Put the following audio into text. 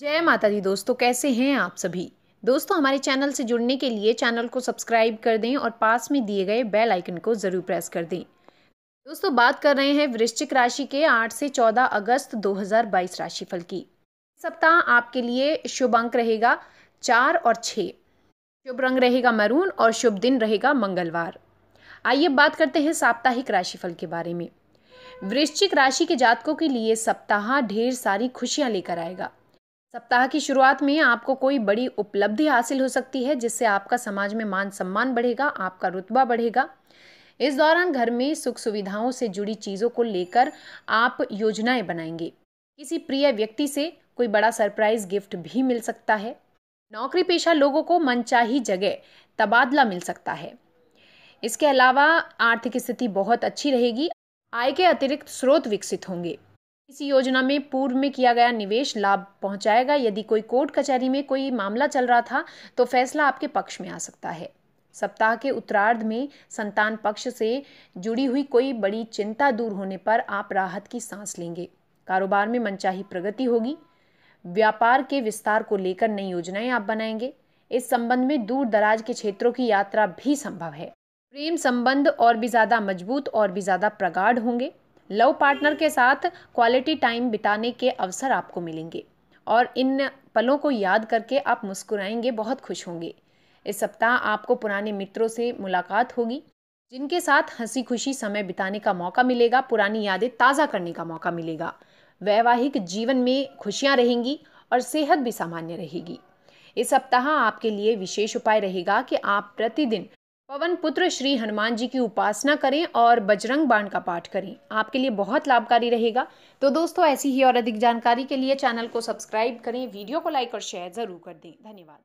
जय माता दी दोस्तों कैसे हैं आप सभी दोस्तों हमारे चैनल से जुड़ने के लिए चैनल को सब्सक्राइब कर दें और पास में दिए गए बेल आइकन को ज़रूर प्रेस कर दें दोस्तों बात कर रहे हैं वृश्चिक राशि के 8 से 14 अगस्त 2022 राशिफल की सप्ताह आपके लिए शुभ अंक रहेगा चार और छः शुभ रंग रहेगा मरून और शुभ दिन रहेगा मंगलवार आइए बात करते हैं साप्ताहिक राशिफल के बारे में वृश्चिक राशि के जातकों के लिए सप्ताह ढेर सारी खुशियाँ लेकर आएगा सप्ताह की शुरुआत में आपको कोई बड़ी उपलब्धि हासिल हो सकती है जिससे आपका समाज में मान सम्मान बढ़ेगा आपका रुतबा बढ़ेगा इस दौरान घर में सुख सुविधाओं से जुड़ी चीज़ों को लेकर आप योजनाएं बनाएंगे किसी प्रिय व्यक्ति से कोई बड़ा सरप्राइज गिफ्ट भी मिल सकता है नौकरी पेशा लोगों को मनचाही जगह तबादला मिल सकता है इसके अलावा आर्थिक स्थिति बहुत अच्छी रहेगी आय के अतिरिक्त स्रोत विकसित होंगे इस योजना में पूर्व में किया गया निवेश लाभ पहुंचाएगा यदि कोई कोर्ट कचहरी में कोई मामला चल रहा था तो फैसला आपके पक्ष में आ सकता है सप्ताह के उत्तरार्ध में संतान पक्ष से जुड़ी हुई कोई बड़ी चिंता दूर होने पर आप राहत की सांस लेंगे कारोबार में मनचाही प्रगति होगी व्यापार के विस्तार को लेकर नई योजनाएं आप बनाएंगे इस संबंध में दूर दराज के क्षेत्रों की यात्रा भी संभव है प्रेम संबंध और भी ज़्यादा मजबूत और भी ज़्यादा प्रगाढ़ होंगे लव पार्टनर के साथ क्वालिटी टाइम बिताने के अवसर आपको मिलेंगे और इन पलों को याद करके आप मुस्कुराएंगे बहुत खुश होंगे इस सप्ताह आपको पुराने मित्रों से मुलाकात होगी जिनके साथ हंसी खुशी समय बिताने का मौका मिलेगा पुरानी यादें ताज़ा करने का मौका मिलेगा वैवाहिक जीवन में खुशियाँ रहेंगी और सेहत भी सामान्य रहेगी इस सप्ताह आपके लिए विशेष उपाय रहेगा कि आप प्रतिदिन पवन पुत्र श्री हनुमान जी की उपासना करें और बजरंग बाण का पाठ करें आपके लिए बहुत लाभकारी रहेगा तो दोस्तों ऐसी ही और अधिक जानकारी के लिए चैनल को सब्सक्राइब करें वीडियो को लाइक और शेयर ज़रूर कर दें धन्यवाद